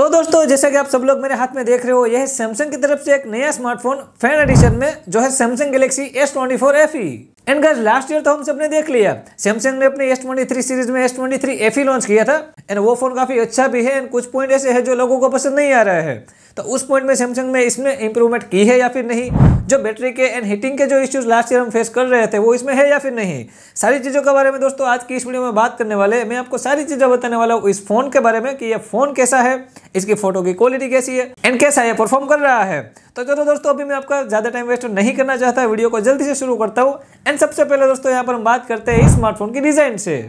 तो दोस्तों जैसा कि आप सब लोग मेरे हाथ में देख रहे हो यह सैमसंग की तरफ से एक नया स्मार्टफोन फैन एडिशन में जो है Samsung Galaxy S twenty four F and last year तो हम सबने देख लिया सैमसंग ने अपने एस ट्वेंटी थ्री सीरीज में S twenty three F launch किया था एंड वो फोन काफी अच्छा भी है एंड कुछ पॉइंट ऐसे है जो लोगों को पसंद नहीं आ रहा है तो उस पॉइंट में सैमसंग ने इसमें इंप्रूवमेंट की है या फिर नहीं जो बैटरी के एंड हीटिंग के जो इश्यूज लास्ट ईयर हम फेस कर रहे थे वो इसमें है या फिर नहीं सारी चीज़ों के बारे में दोस्तों आज की इस वीडियो में बात करने वाले मैं आपको सारी चीज़ें बताने वाला हूँ इस फोन के बारे में कि ये फोन कैसा है इसकी फोटो की क्वालिटी कैसी है एंड कैसा ये परफॉर्म कर रहा है तो चलो दोस्तों अभी मैं आपका ज़्यादा टाइम वेस्ट नहीं करना चाहता वीडियो को जल्दी से शुरू करता हूँ एंड सबसे पहले दोस्तों यहाँ पर हम बात करते हैं स्मार्टफोन की डिज़ाइन से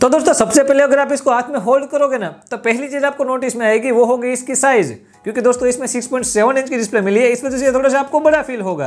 तो दोस्तों सबसे पहले अगर आप इसको हाथ में होल्ड करोगे ना तो पहली चीज़ आपको नोटिस में आएगी वो होगी इसकी साइज़ क्योंकि दोस्तों इसमें 6.7 इंच की डिस्प्ले मिली है इस वजह से थोड़ा सा आपको बड़ा फील होगा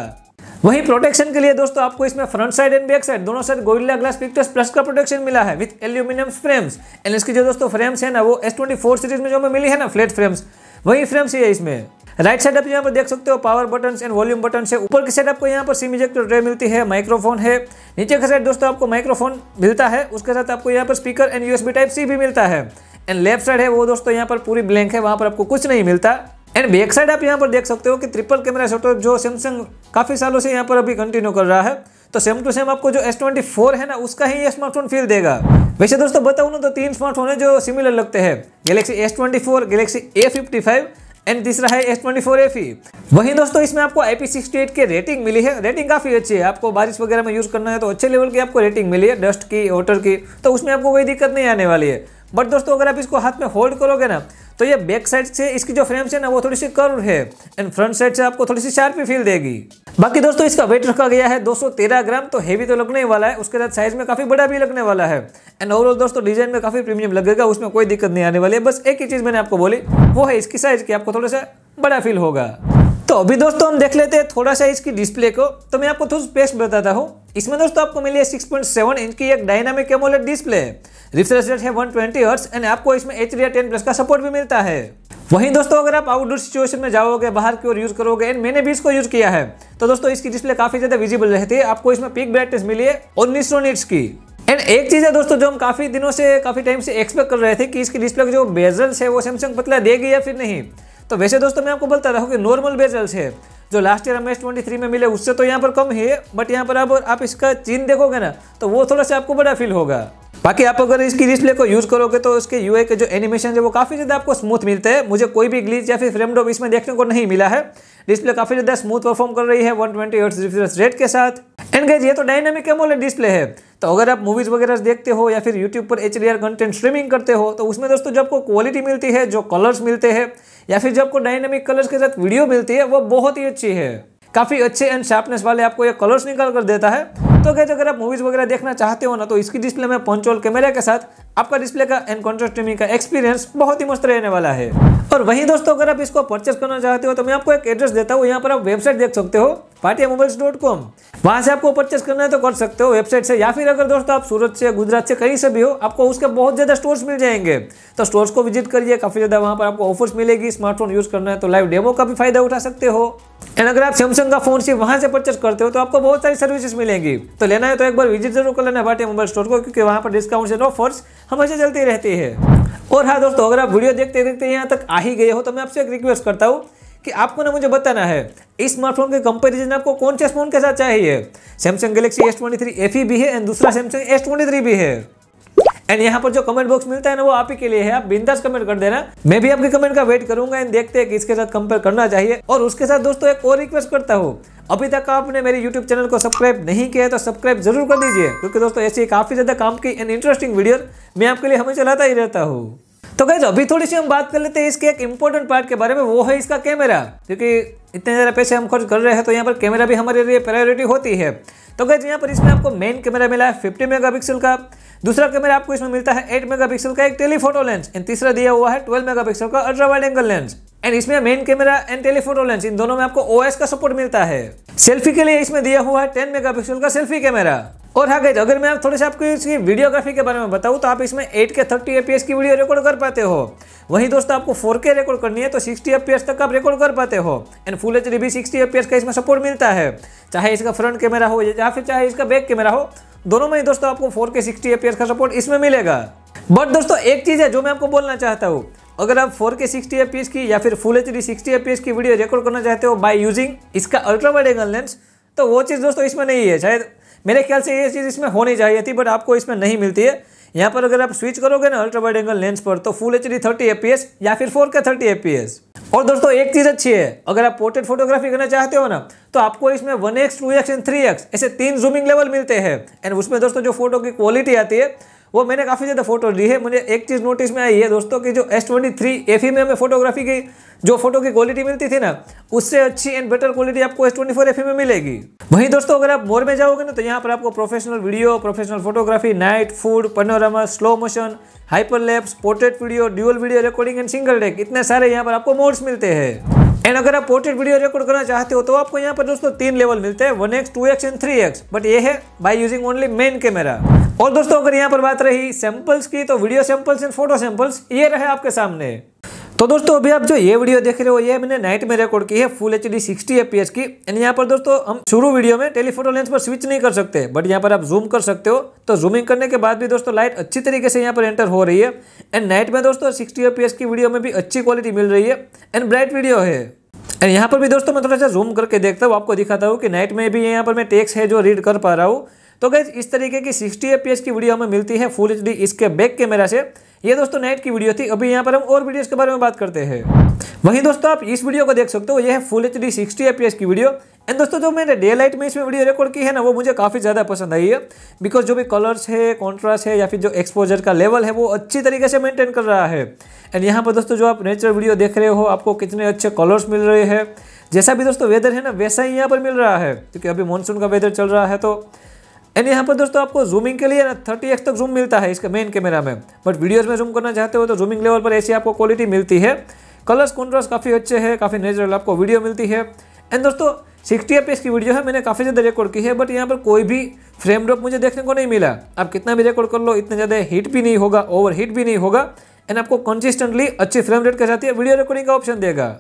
वहीं प्रोटेक्शन के लिए दोस्तों आपको इसमें front side and back side दोनों साइड गोरिल्ला ग्लास पिक्चर्स प्लस का प्रोटेक्शन मिला है विद एल्यूमिनियम फ्रेम्स एंड इसकी जो दोस्तों फ्रेम्स है ना वो एस सीरीज में जो हमें मिली है ना फ्लैट फ्रेम्स वही फ्रेम्स है इसमें राइट साइड आप यहाँ पर देख सकते हो power button and volume button है ऊपर की साइड आपको यहाँ पर सिम इजेक्टर ट्रे मिलती है माइक्रोफोन है नीचे का साइड दोस्तों आपको माइक्रोफोन मिलता है उसके साथ आपको यहाँ पर speaker and USB type C भी मिलता है एंड लेफ्ट साइड है वो दोस्तों यहाँ पर पूरी ब्लैंक है वहाँ पर आपको कुछ नहीं मिलता एंड बैक साइड आप यहाँ पर देख सकते हो कि ट्रिपल कैमरा शॉट जो सैमसंग काफ़ी सालों से यहाँ पर अभी कंटिन्यू कर रहा है तो सेम टू सेम आपको जो S24 है ना उसका ही ये स्मार्टफोन फील देगा वैसे दोस्तों बताऊँ ना तो तीन स्मार्टफोन है जो सिमिलर लगते हैं Galaxy S24, Galaxy five and तीसरा है एस ट्वेंटी फोर फी वहीं दोस्तों इसमें आपको आई पी सिक्सटी एट की रेटिंग मिली है रेटिंग काफ़ी अच्छी है आपको बारिश वगैरह में यूज़ करना है तो अच्छे लेवल की आपको रेटिंग मिली है डस्ट की वोटर की तो उसमें आपको कोई दिक्कत नहीं आने वाली है बट दोस्तों अगर आप इसको हाथ में होल्ड करोगे ना तो ये बैक साइड से इसकी जो फ्रेम्स है ना वो थोड़ी सी कर्व है एंड फ्रंट साइड से आपको थोड़ी सी शार्पी फील देगी बाकी दोस्तों इसका वेट रखा गया है 213 ग्राम तो हेवी तो लगने वाला है उसके साथ साइज में काफी बड़ा भी लगने वाला है एंड ओवरऑल दोस्तों डिजाइन में काफी प्रीमियम लगेगा उसमें कोई दिक्कत नहीं आने वाली है बस एक ही चीज मैंने आपको बोली वो है इसकी साइज की आपको थोड़ा सा बड़ा फील होगा तो अभी दोस्तों हम देख लेते हैं थोड़ा सा इसकी डिस्प्ले को तो मैं आपको थोड़ा बेस्ट बताता हूँ इसमें दोस्तों आपको मिली है सिक्स इंच की एक डायनामिक एमोलेड डिस्प्ले है रिफ्रेश रेट है 120 ट्वेंटी एंड आपको इसमें एच डी टेन प्लस का सपोर्ट भी मिलता है वहीं दोस्तों अगर आप आउटडोर सिचुएशन में जाओगे बाहर की ओर यूज़ करोगे एंड मैंने भी इसको यूज़ किया है तो दोस्तों इसकी डिस्प्ले काफ़ी ज़्यादा विजिबल रहती है आपको इसमें पिक ब्राइटनेस मिली है उन्नीस सौ निट्स की एंड एक चीज़ है दोस्तों जो हम काफ़ी दिनों से काफ़ी टाइम से एक्सपेक्ट कर रहे थे कि इसकी डिस्प्ले जो बेजल्स है वो सैमसंग पतला देगी या फिर नहीं तो वैसे दोस्तों मैं आपको बोलता रहा कि नॉर्मल बेजल्स है जो लास्ट ईयर हमें ट्वेंटी थ्री में मिले उससे तो यहाँ पर कम है बट यहाँ पर अब आप इसका चीन देखोगे ना तो वो थोड़ा सा आपको बड़ा फील होगा बाकी आप अगर इसकी डिस्प्ले को यूज़ करोगे तो उसके यू के जो एनिमेशन है वो काफ़ी ज़्यादा आपको स्मूथ मिलते हैं मुझे कोई भी ग्लीच या फिर फ्रेम ड्रॉप इसमें देखने को नहीं मिला है डिस्प्ले काफ़ी ज़्यादा स्मूथ परफॉर्म कर रही है वन ट्वेंटी रेट के साथ एंड गैज ये तो डायनेमिक एमोलेड डिस्प्ले है तो अगर आप मूवीज़ वगैरह देखते हो या फिर यूट्यूब पर एच कंटेंट स्ट्रीमिंग करते हो तो उसमें दोस्तों जो आपको क्वालिटी मिलती है जो कलर्स मिलते हैं या फिर जो आपको डायनेमिक कलर्स के साथ वीडियो मिलती है वो बहुत ही अच्छी है काफ़ी अच्छे एंड शार्पनेस वाले आपको ये कलर्स निकाल कर देता है तो कहते अगर आप मूवीज़ वगैरह देखना चाहते हो ना तो इसकी डिस्प्ले में पंचोल कैमरे के साथ आपका डिस्प्ले का एंड कॉन्ट्रोल स्ट्रीमिंग का एक्सपीरियंस बहुत ही मस्त रहने वाला है और वहीं दोस्तों अगर आप इसको परचेस करना चाहते हो तो मैं आपको एक एड्रेस देता हूँ यहाँ पर आप वेबसाइट देख सकते हो पाटिया मोबाइल्स डॉट कॉम वहाँ से आपको परचेस करना है तो कर सकते हो वेबसाइट से या फिर अगर दोस्तों आप सूरत से गुजरात से कहीं से भी हो आपको उसके बहुत ज़्यादा स्टोर्स मिल जाएंगे तो स्टोर्स को विजिट करिए काफ़ी ज़्यादा वहाँ पर आपको ऑफर्स मिलेगी स्मार्टफोन यूज़ करना है तो लाइव डेमो का भी फायदा उठा सकते हो एंड अगर आप सैमसंग का फोन सिर्फ वहाँ से परचेस करते हो तो आपको बहुत सारी सर्विसेज मिलेंगी तो लेना है तो एक बार विजिट जरूर कर लेना भाटिया मोबाइल स्टोर को क्योंकि वहाँ पर डिस्काउंट एंड ऑफर्स हमेशा चलती रहती है और हाँ दोस्तों अगर आप वीडियो देखते देखते यहाँ तक आ ही गए हो तो मैं आपसे एक रिक्वेस्ट करता हूँ कि आपको ना मुझे बताना है इस स्मार्टफोन के कंपैरिजन आपको कौन से फोन के साथ चाहिए Samsung Galaxy S twenty three F भी है एंड दूसरा सैमसंग एस ट्वेंटी थ्री भी है एंड यहाँ पर जो कमेंट बॉक्स मिलता है ना वो आप ही के लिए है आप बिंदास कमेंट कर देना मैं भी आपके कमेंट का वेट करूंगा एंड देखते हैं कि इसके साथ कंपेयर करना चाहिए और उसके साथ दोस्तों एक और रिक्वेस्ट करता हूँ अभी तक आपने मेरे YouTube चैनल को सब्सक्राइब नहीं किया तो सब्सक्राइब जरूर कर दीजिए क्योंकि दोस्तों ऐसी काफी ज्यादा काम की एंड इंटरेस्टिंग वीडियो मैं आपके लिए हमेशा लाता ही रहता हूँ तो गैज अभी थोड़ी सी हम बात कर लेते हैं इसके एक इम्पोर्टेंट पार्ट के बारे में वो है इसका कैमरा क्योंकि इतने ज़्यादा पैसे हम खर्च कर रहे हैं तो यहाँ पर कैमरा भी हमारे लिए प्रायोरिटी होती है तो गैज यहाँ पर इसमें आपको मेन कैमरा मिला है फिफ्टी मेगा का दूसरा कैमरा आपको इसमें मिलता है एट मेगा का एक टेलीफोटो लेंस एंड तीसरा दिया हुआ है मेगा पिक्सल का ultra wide angle lens and इसमें main camera and telephoto lens इन दोनों में आपको ओ का सपोर्ट मिलता है सेल्फी के लिए इसमें दिया हुआ है टेन मेगा का सेल्फी कैमरा और हाँ गई अगर मैं आप थोड़े से आपको इसकी वीडियोग्राफी के बारे में बताऊँ तो आप इसमें एट के 30 एफ की वीडियो रिकॉर्ड कर पाते हो वहीं दोस्तों आपको 4K रिकॉर्ड करनी है तो 60 एफ तक आप रिकॉर्ड कर पाते हो एंड फुल एच भी 60 एफ का इसमें सपोर्ट मिलता है चाहे इसका फ्रंट कैमरा हो या फिर चाहे इसका बैक कैमरा हो दोनों में ही दोस्तों आपको फोर के सिक्सटी का सपोर्ट इसमें मिलेगा बट दोस्तों एक चीज़ है जो मैं आपको बोलना चाहता हूँ अगर आप 4K 60 fps की या फिर फुल एच डी सिक्सटी की वीडियो रिकॉर्ड करना चाहते हो बाय यूजिंग इसका अल्ट्रा वाइड एंगल लेंस तो वो चीज़ दोस्तों इसमें नहीं है शायद मेरे ख्याल से ये चीज़ इसमें होनी चाहिए थी बट आपको इसमें नहीं मिलती है यहाँ पर अगर आप स्विच करोगे ना अल्ट्रा वाइड एंगल लेंस पर तो full H D thirty FPS या फिर फोर के थर्टी एपीएस और दोस्तों एक चीज़ अच्छी है अगर आप पोर्ट्रेट फोटोग्राफी करना चाहते हो ना तो आपको इसमें one X two X and three X ऐसे तीन जूमिंग लेवल मिलते हैं एंड उसमें दोस्तों जो फोटो की क्वालिटी आती है वो मैंने काफ़ी ज़्यादा फ़ोटो ली है मुझे एक चीज़ नोटिस में आई है दोस्तों कि जो एस ट्वेंटी थ्री एफ में हमें फोटोग्राफी की जो फोटो की क्वालिटी मिलती थी ना उससे अच्छी एंड बेटर क्वालिटी आपको एस ट्वेंटी फोर एफ में मिलेगी वहीं दोस्तों अगर आप मोर में जाओगे ना तो यहाँ पर आपको professional video professional photography night food panorama slow motion hyper lapse portrait video dual video recording and single take इतने सारे यहाँ पर आपको मोड्स मिलते हैं एंड अगर आप पोर्ट्रेट वीडियो रिकॉर्ड करना चाहते हो तो आपको यहाँ पर दोस्तों तीन लेवल मिलते हैं one X two X and three X but ये है by using only main camera और दोस्तों अगर यहाँ पर बात रही सैंपल्स की तो video samples and photo samples ये रहे आपके सामने तो दोस्तों अभी आप जो ये वीडियो देख रहे हो ये मैंने नाइट में रिकॉर्ड की है full H D sixty FPS की एंड यहाँ पर दोस्तों हम शुरू वीडियो में टेलीफोटो लेंस पर स्विच नहीं कर सकते बट यहाँ पर आप जूम कर सकते हो तो जूमिंग करने के बाद भी दोस्तों लाइट अच्छी तरीके से यहाँ पर एंटर हो रही है एंड नाइट में दोस्तों सिक्सटी एपीएस की वीडियो में भी अच्छी क्वालिटी मिल रही है एंड ब्राइट वीडियो है एंड यहाँ पर भी दोस्तों मैं थोड़ा सा जूम करके देखता हूँ आपको दिखाता हूँ कि नाइट में भी यहाँ पर मैं टेक्स है जो रीड कर पा रहा हूँ तो गैस इस तरीके की सिक्सटी ए की वीडियो हमें मिलती है फुल एच इसके बैक कैमरा से ये दोस्तों नाइट की वीडियो थी अभी यहाँ पर हम और वीडियोस के बारे में बात करते हैं वहीं दोस्तों आप इस वीडियो को देख सकते हो ये है फुल एच डी सिक्सटी की वीडियो एंड दोस्तों जो मैंने डे लाइट में इसमें वीडियो रिकॉर्ड की है ना वो मुझे काफ़ी ज़्यादा पसंद आई है बिकॉज जो भी कलर्स है कॉन्ट्रास्ट है या फिर जो एक्सपोजर का लेवल है वो अच्छी तरीके से मेंटेन कर रहा है एंड यहाँ पर दोस्तों जो आप नेचुरल वीडियो देख रहे हो आपको कितने अच्छे कलर्स मिल रहे हैं जैसा भी दोस्तों वेदर है ना वैसा ही यहाँ पर मिल रहा है क्योंकि अभी मानसून का वेदर चल रहा है तो एंड यहाँ पर दोस्तों आपको जूमिंग के लिए ना थर्टी एक्स तक जूम मिलता है इसके मेन कैमरा में बट वीडियोज़ में जूम करना चाहते हो तो जूमिंग लेवल पर ऐसी आपको क्वालिटी मिलती है कलर्स कॉन्ट्रास्ट काफ़ी अच्छे हैं काफ़ी नेचुरल आपको वीडियो मिलती है एंड दोस्तों सिक्सटी एफ की वीडियो है मैंने काफ़ी ज़्यादा रिकॉर्ड की है बट यहाँ पर कोई भी फ्रेम ड्रॉप मुझे देखने को नहीं मिला आप कितना भी रिकॉर्ड कर लो इतना ज़्यादा हीट भी नहीं होगा ओवर हीट भी नहीं होगा एंड आपको कंसिस्टेंटली अच्छी फ्रेम रेट के साथ वीडियो रिकॉर्डिंग का ऑप्शन देगा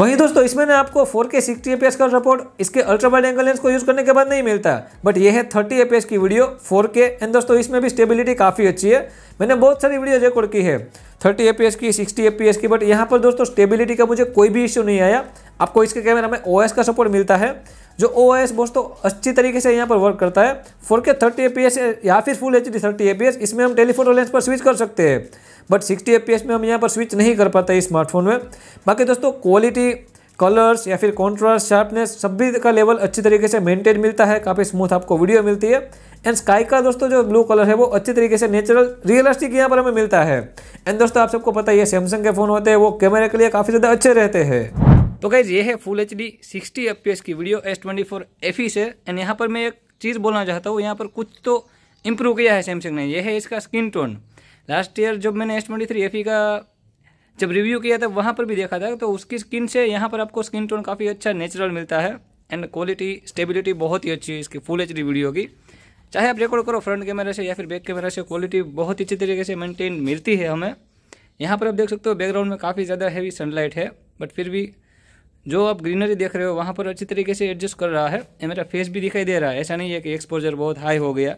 वहीं दोस्तों इसमें ना आपको 4K सिक्सटी एपीएस का सपोर्ट इसके अल्ट्रा वाइड एंगल लेंस को यूज करने के बाद नहीं मिलता बट ये है 30 एपीएस की वीडियो 4K एंड दोस्तों इसमें भी स्टेबिलिटी काफ़ी अच्छी है मैंने बहुत सारी वीडियो रिकॉर्ड की है 30 एपीएस की 60 एपीएस की बट यहाँ पर दोस्तों स्टेबिलिटी का मुझे कोई भी इश्यू नहीं आया आपको इसके कैमरा में ओ का सपोर्ट मिलता है जो ओ एस दोस्तों अच्छी तरीके से यहाँ पर वर्क करता है फोर के थर्टी या फिर फुल एच डी थर्टी इसमें हम टेलीफोटो लेंस पर स्विच कर सकते हैं बट सिक्सटी एफ में हम यहाँ पर स्विच नहीं कर पाते इस स्मार्टफोन में बाकी दोस्तों क्वालिटी कलर्स या फिर कॉन्ट्रास्ट शार्पनेस सभी का लेवल अच्छी तरीके से मेंटेन मिलता है काफ़ी स्मूथ आपको वीडियो मिलती है एंड स्काई का दोस्तों जो ब्लू कलर है वो अच्छी तरीके से नेचुरल रियलिस्टिक यहाँ पर हमें मिलता है एंड दोस्तों आप सबको पता है ये सैमसंग के फ़ोन होते हैं वो कैमरे के लिए काफ़ी ज़्यादा अच्छे रहते हैं तो कैज़ ये है full H D sixty F की video S twenty four F से एंड यहाँ पर मैं एक चीज़ बोलना चाहता हूँ यहाँ पर कुछ तो इम्प्रूव किया है सैमसंग ने यह है इसका स्क्रीन टोन लास्ट ईयर जब मैंने S twenty three F E का जब रिव्यू किया था वहाँ पर भी देखा था तो उसकी स्किन से यहाँ पर आपको स्किन टोन काफ़ी अच्छा नेचुरल मिलता है एंड क्वालिटी स्टेबिलिटी बहुत ही अच्छी है इसकी फुल एच वीडियो की चाहे आप रिकॉर्ड करो फ्रंट कैमरा से या फिर बैक कैमरा से क्वालिटी बहुत ही अच्छी तरीके से मेनटेन मिलती है हमें यहाँ पर आप देख सकते हो बैकग्राउंड में काफ़ी ज़्यादा हैवी सनलाइट है बट फिर भी जो आप ग्रीनरी देख रहे हो वहाँ पर अच्छी तरीके से एडजस्ट कर रहा है मेरा फेस भी दिखाई दे रहा है ऐसा नहीं है कि एक्सपोजर बहुत हाई हो गया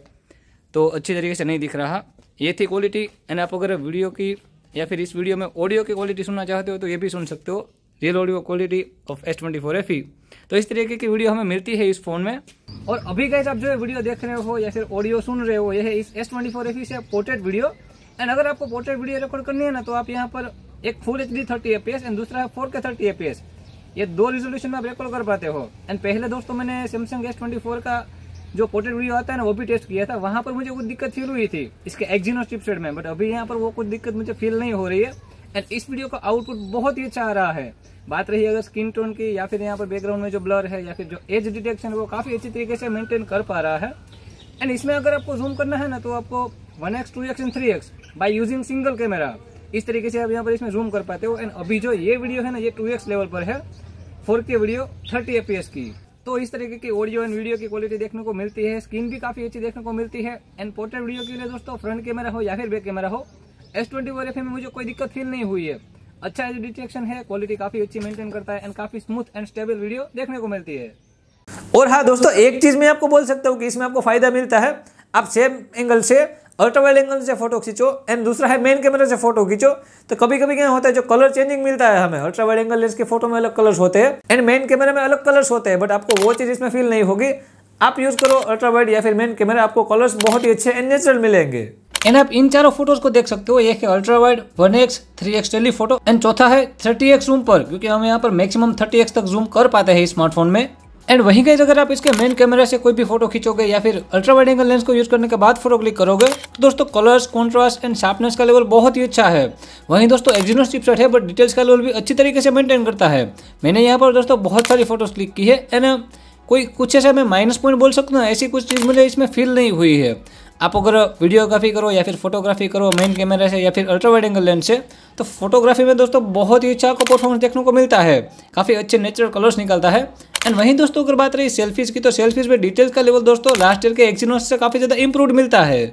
तो अच्छी तरीके से नहीं दिख रहा ये थी क्वालिटी एंड आप अगर वीडियो की या फिर इस वीडियो में ऑडियो की क्वालिटी सुनना चाहते हो तो ये भी सुन सकते हो real audio quality of S twenty four F E तो इस तरीके की वीडियो हमें मिलती है इस फोन में और अभी कैसे आप जो है वीडियो देख रहे हो या फिर ऑडियो सुन रहे हो यह है इस S twenty four F E से पोर्ट्रेट वीडियो एंड अगर आपको पोर्ट्रेट वीडियो रिकॉर्ड करनी है ना तो आप यहाँ पर एक full H D thirty and दूसरा है फोर के थर्टी ये दो रिजोल्यूशन में आप रिकॉर्ड कर पाते हो एंड पहले दोस्तों मैंने सैमसंग एस ट्वेंटी फोर का जो पोर्टेड वीडियो आता है ना वो भी टेस्ट किया था वहां पर मुझे कुछ दिक्कत फील हुई थी इसके एक्जिनो चिपसेट में बट अभी यहाँ पर वो कुछ दिक्कत मुझे फील नहीं हो रही है एंड इस वीडियो का आउटपुट बहुत ही अच्छा आ रहा है बात रही अगर स्किन टोन की या फिर यहाँ पर बैकग्राउंड में जो ब्लर है या फिर जो एज डिटेक्शन वो काफी अच्छी तरीके से मेंटेन कर पा रहा है एंड इसमें अगर आपको जूम करना है ना तो आपको one X two X and three X by using single camera इस तरीके से आप यहाँ पर इसमें जूम कर पाते हो एंड अभी जो ये वीडियो है ना ये टू एक्स लेवल पर है फोर के वीडियो थर्टी एफ की तो इस तरीके की ऑडियो एंड वीडियो की क्वालिटी देखने को मिलती है स्क्रीन भी काफी अच्छी देखने को मिलती है एंड पोर्ट्रेट वीडियो के लिए दोस्तों फ्रंट कैमरा हो या फिर बैक कैमरा हो एस ट्वेंटी में मुझे कोई दिक्कत फील नहीं हुई है अच्छा डिटेक्शन है क्वालिटी काफी अच्छी मेंटेन करता है एंड काफी स्मूथ एंड स्टेबल वीडियो देखने को मिलती है और हाँ दोस्तों एक चीज मैं आपको बोल सकता हूँ कि इसमें आपको फायदा मिलता है आप सेम एंगल से अल्ट्रावाइड एंगल से फोटो खींचो एंड दूसरा है मेन कैमरे से फोटो खींचो तो कभी कभी क्या होता है जो कलर चेंजिंग मिलता है हमें अल्ट्रावाइड एंगल लेंस के फोटो में अलग कलर्स होते हैं एंड मेन कैमरे में अलग कलर्स होते हैं बट आपको वो चीज़ इसमें फील नहीं होगी आप यूज़ करो अल्ट्रावाइड या फिर मेन कैमरा आपको कलर्स बहुत ही अच्छे एंड नेचुरल मिलेंगे एंड आप इन चारों फोटोज को देख सकते हो एक है ultra wide one X three X telephoto and चौथा है थर्टी एक्स जूम पर क्योंकि हम यहाँ पर मैक्सिमम थर्टी एक्स तक जूम कर पाते हैं स्मार्टफोन में एंड वहीं गई अगर आप इसके मेन कैमरा से कोई भी फोटो खींचोगे या फिर अल्ट्रा वाइड एंगल लेंस को यूज करने के बाद फोटो क्लिक करोगे तो दोस्तों कलर्स कॉन्ट्रास्ट एंड शार्पनेस का लेवल बहुत ही अच्छा है वहीं दोस्तों एक्जीनोस चिपसेट है बट डिटेल्स का लेवल भी अच्छी तरीके से मेंटेन करता है मैंने यहाँ पर दोस्तों बहुत सारी फोटोज क्लिक की है एंड कोई कुछ ऐसा मैं माइनस पॉइंट बोल सकता हूँ ऐसी कुछ चीज़ मुझे इसमें फील नहीं हुई है आप अगर वीडियोग्राफी करो या फिर फोटोग्राफी करो मेन कैमरा से या फिर अल्ट्रा वाइड एंगल लेंस से तो फोटोग्राफी में दोस्तों बहुत ही अच्छा आपको परफॉर्मेंस देखने को मिलता है काफ़ी अच्छे नेचुरल कलर्स निकलता है एंड वहीं दोस्तों अगर बात रही सेल्फीज की तो सेल्फीज में डिटेल्स का लेवल दोस्तों लास्ट ईयर के एक्सिनोस से काफी ज्यादा इंप्रूव मिलता है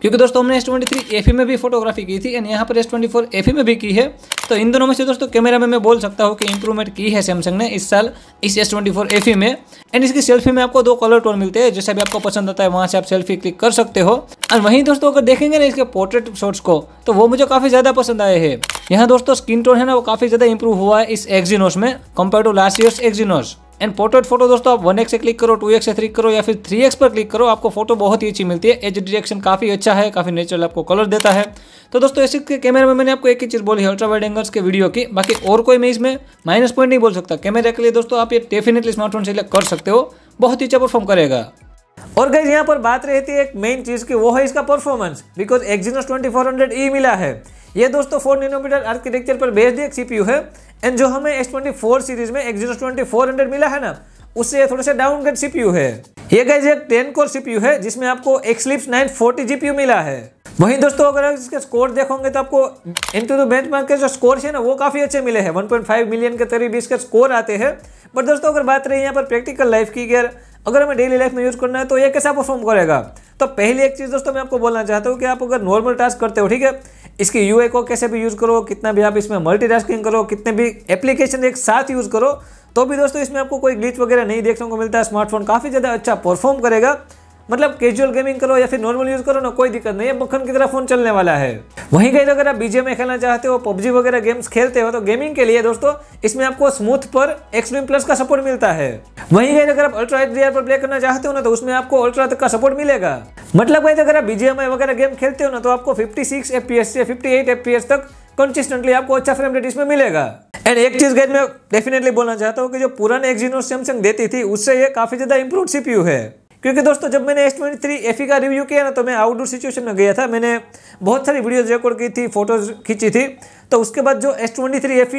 क्योंकि दोस्तों हमने एस ट्वेंटी थ्री एफ में भी फोटोग्राफी की थी एंड यहाँ पर एस ट्वेंटी फोर एफ में भी की है तो इन दोनों में से दोस्तों कैमरा में मैं बोल सकता हूँ कि इंप्रूवमेंट की है सैमसंग ने इस साल इस एस ट्वेंटी फोर एफ में एंड इसकी सेल्फी में आपको दो कलर टोन मिलते हैं जैसे भी आपको पसंद आता है वहाँ से आप सेल्फी क्लिक कर सकते हो और वहीं दोस्तों अगर देखेंगे ना इसके पोर्ट्रेट शॉट्स को तो वो मुझे काफ़ी ज़्यादा पसंद आए हैं यहाँ दोस्तों स्किन टोन है ना वो काफ़ी ज़्यादा इंप्रूव हुआ है इस एक्जीनोस में compare to last year's Exynos and portrait photo दोस्तों आप वन एक्स से क्लिक करो टू एक्स से थ्री करो या फिर थ्री एक्स पर क्लिक करो आपको फोटो बहुत ही अच्छी मिलती है एज डिटेक्शन काफ़ी अच्छा है काफ़ी नेचुरल आपको कलर देता है तो दोस्तों इसी के कैमरे में मैंने आपको एक ही चीज़ बोली है अल्ट्रा वाइड एंगल्स के वीडियो की बाकी और कोई मैं इसमें माइनस पॉइंट नहीं बोल सकता कैमरे के लिए दोस्तों आप ये डेफिनेटली स्मार्टफोन सेलेक्ट कर सकते हो बहुत ही अच्छा परफॉर्म करेगा और गैस यहाँ पर बात रहती है एक मेन चीज़ की वो है इसका performance because four hundred E मिला है ये दोस्तों फोर नैनोमीटर आर्किटेक्चर पर बेस्ड एक सीपीयू है एंड जो हमें एस ट्वेंटी फोर सीरीज में एक्जीरो ट्वेंटी फोर हंड्रेड मिला है ना उससे थोड़ा सा डाउनग्रेड सीपीयू है ये गाइज एक टेन कोर सीपीयू है जिसमें आपको एक्सलिप्स नाइन फोर्टी जीपीयू मिला है वहीं दोस्तों अगर आप इसके स्कोर देखोगे तो आपको इनटू द बेंचमार्क के जो स्कोर है ना वो काफ़ी अच्छे मिले हैं 1.5 मिलियन के करीब इसके स्कोर आते हैं बट दोस्तों अगर बात रही यहाँ पर प्रैक्टिकल लाइफ की यार अगर हमें डेली लाइफ में यूज़ करना है तो ये कैसा परफॉर्म करेगा तो पहली एक चीज़ दोस्तों मैं आपको बोलना चाहता हूँ कि आप अगर नॉर्मल टास्क करते हो ठीक है इसके यू को कैसे भी यूज़ करो कितना भी आप इसमें मल्टीटास्किंग करो कितने भी एप्लीकेशन एक साथ यूज़ करो तो भी दोस्तों इसमें आपको कोई ग्लिच वगैरह नहीं देखने को मिलता है स्मार्टफोन काफ़ी ज़्यादा अच्छा परफॉर्म करेगा मतलब कैजुअल गेमिंग करो या फिर नॉर्मल यूज़ करो ना कोई दिक्कत नहीं है मक्खन की तरह फ़ोन चलने वाला है वहीं कहीं अगर आप बीजे में खेलना चाहते हो पबजी वगैरह गेम्स खेलते हो तो गेमिंग के लिए दोस्तों इसमें आपको स्मूथ पर एक्सट्रीम प्लस का सपोर्ट मिलता है वहीं कहीं अगर आप अल्ट्रा एच पर प्ले करना चाहते हो ना तो उसमें आपको अल्ट्रा तक का सपोर्ट मिलेगा मतलब कहीं तो अगर आप बीजेम वगैरह गेम खेलते हो ना तो आपको फिफ्टी सिक्स से फिफ्टी एट तक कंसिस्टेंटली आपको अच्छा फ्रेम रेट इसमें मिलेगा एंड एक चीज़ गैर मैं डेफिनेटली बोलना चाहता हूँ कि जो पुराने एक्जीनो सैमसंग देती थी उससे ये काफ़ी ज़्यादा इंप्रूव सीपीयू है क्योंकि दोस्तों जब मैंने एस ट्वेंटी थ्री एफ का रिव्यू किया ना तो मैं आउटडोर सिचुएशन में गया था मैंने बहुत सारी वीडियोज़ रिकॉर्ड की थी फोटोज़ खींची थी तो उसके बाद जो S twenty three F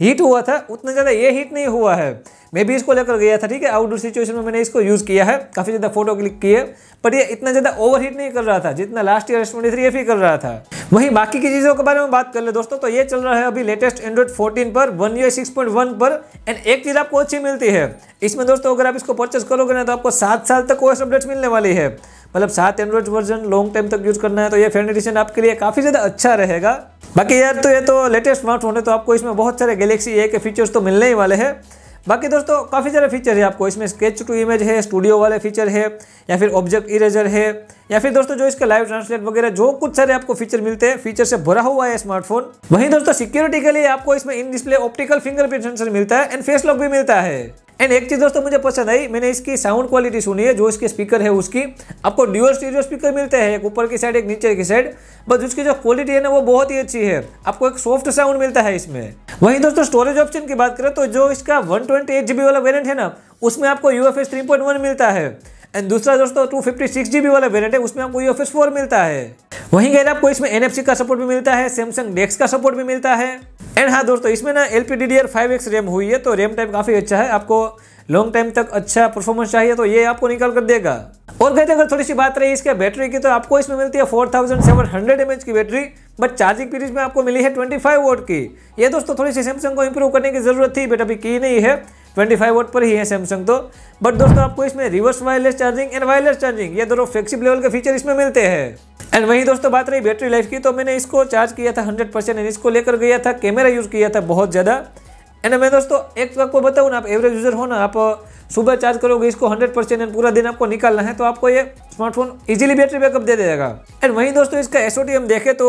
heat हुआ था उतना ज़्यादा ये हीट नहीं हुआ है मैं भी इसको लेकर गया था ठीक है आउटडोर सिचुएशन में मैंने इसको यूज़ किया है काफ़ी ज़्यादा फोटो क्लिक किए पर ये इतना ज़्यादा ओवर हीट नहीं कर रहा था जितना last year S twenty three कर रहा था वहीं बाकी की चीज़ों के बारे में बात कर ले दोस्तों तो ये चल रहा है अभी लेटेस्ट एंड्रॉइड फोर्टीन पर one UI six point one पर एंड एक चीज़ आपको अच्छी मिलती है इसमें दोस्तों अगर आप इसको परचेस करोगे ना तो आपको सात साल तक वो अपडेट्स मिलने वाली है मतलब सात एंड्रॉइड वर्जन लॉन्ग टाइम तक यूज़ करना है तो ये फैन आपके लिए काफ़ी ज़्यादा अच्छा रहेगा बाकी यार तो ये तो लेटेस्ट स्मार्टफोन है तो आपको इसमें बहुत सारे गैलेक्सी ए के फीचर्स तो मिलने ही वाले हैं बाकी दोस्तों काफ़ी सारे फीचर है आपको इसमें स्केच टू इमेज है स्टूडियो वाले फीचर है या फिर ऑब्जेक्ट इरेजर है या फिर दोस्तों जो इसके लाइव ट्रांसलेट वगैरह जो कुछ सारे आपको फीचर मिलते हैं फीचर से भरा हुआ है स्मार्टफोन वहीं दोस्तों सिक्योरिटी के लिए आपको इसमें in display optical fingerprint sensor मिलता है एंड फेस लॉक भी मिलता है एंड एक चीज़ दोस्तों मुझे पसंद आई मैंने इसकी साउंड क्वालिटी सुनी है जो इसके स्पीकर है उसकी आपको ड्यूअल स्टीरियो स्पीकर मिलते हैं एक ऊपर की साइड एक नीचे की साइड बस उसकी जो क्वालिटी है ना वो बहुत ही अच्छी है आपको एक सॉफ्ट साउंड मिलता है इसमें वहीं दोस्तों स्टोरेज ऑप्शन की बात करें तो जो इसका वन ट्वेंटी वाला वेरियंट है ना उसमें आपको U F S three point one मिलता है एंड दूसरा दोस्तों two fifty six G B वाला वेरियंट है उसमें आपको यू एफ एस फोर मिलता है वहीं गए आपको इसमें एन का सपोर्ट भी मिलता है सैमसंग डेक्स का सपोर्ट भी मिलता है एंड हाँ दोस्तों इसमें ना L P D D five X RAM हुई है तो रैम टाइम काफ़ी अच्छा है आपको लॉन्ग टाइम तक अच्छा परफॉर्मेंस चाहिए तो ये आपको निकाल कर देगा और कहते अगर थोड़ी सी बात रही इसके बैटरी की तो आपको इसमें मिलती है four thousand seven hundred M H की बैटरी बट चार्जिंग पीरियड में आपको मिली है ट्वेंटी फाइव वोट की ये दोस्तों थोड़ी सी सैमसंग को इम्प्रूव करने की जरूरत थी बट अभी की नहीं है ट्वेंटी वोट पर ही है सैमसंग तो बट दोस्तों आपको इसमें reverse wireless charging and wireless charging ये दोनों फ्लेक्सिब लेवल के फीचर इसमें मिलते हैं एंड वहीं दोस्तों बात रही बैटरी लाइफ की तो मैंने इसको चार्ज किया था 100 परसेंट एंड इसको लेकर गया था कैमरा यूज़ किया था बहुत ज़्यादा एंड मैं दोस्तों एक आपको बताऊँ ना आप एवरेज यूज़र हो ना आप सुबह चार्ज करोगे इसको 100 परसेंट एंड पूरा दिन आपको निकालना है तो आपको ये स्मार्टफोन ईजिली बैटरी बैकअप दे देगा एंड वहीं दोस्तों इसका एस हम देखें तो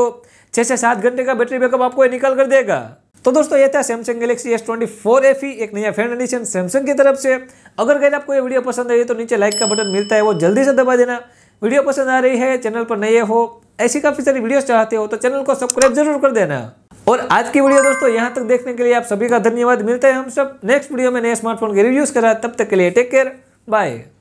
छः से सात घंटे का बैटरी बैकअप आपको ये निकाल कर देगा तो दोस्तों ये था Samsung Galaxy S twenty four F E एक नया फैन एडिशन सैमसंग की तरफ से अगर कहीं आपको ये वीडियो पसंद आई तो नीचे लाइक का बटन मिलता है वो जल्दी से दबा देना वीडियो पसंद आ रही है चैनल पर नए हो ऐसी काफ़ी सारी वीडियोस चाहते हो तो चैनल को सब्सक्राइब जरूर कर देना और आज की वीडियो दोस्तों यहाँ तक देखने के लिए आप सभी का धन्यवाद मिलता है हम सब नेक्स्ट वीडियो में नए स्मार्टफोन के रिव्यूज़ करा तब तक के लिए टेक केयर बाय